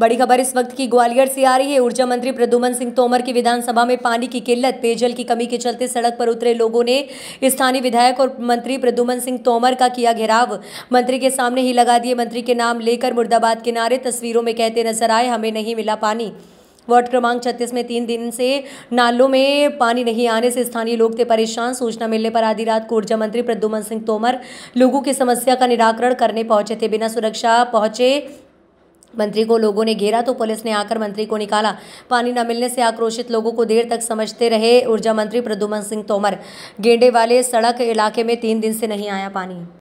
बड़ी खबर इस वक्त की ग्वालियर से आ रही है ऊर्जा मंत्री प्रद्युमन सिंह तोमर की विधानसभा में पानी की किल्लत पेयजल की कमी के चलते सड़क पर उतरे लोगों ने स्थानीय विधायक और मंत्री प्रदुमन सिंह तोमर का किया घेराव मंत्री के सामने ही लगा दिए मंत्री के नाम लेकर मुर्दाबाद के नारे तस्वीरों में कहते नजर आए हमें नहीं मिला पानी वार्ड क्रमांक छत्तीस में तीन दिन से नालों में पानी नहीं आने से स्थानीय लोग थे परेशान सूचना मिलने पर आधी रात को ऊर्जा मंत्री प्रद्युमन सिंह तोमर लोगों की समस्या का निराकरण करने पहुंचे थे बिना सुरक्षा पहुंचे मंत्री को लोगों ने घेरा तो पुलिस ने आकर मंत्री को निकाला पानी न मिलने से आक्रोशित लोगों को देर तक समझते रहे ऊर्जा मंत्री प्रदुमन सिंह तोमर गेंडे वाले सड़क इलाके में तीन दिन से नहीं आया पानी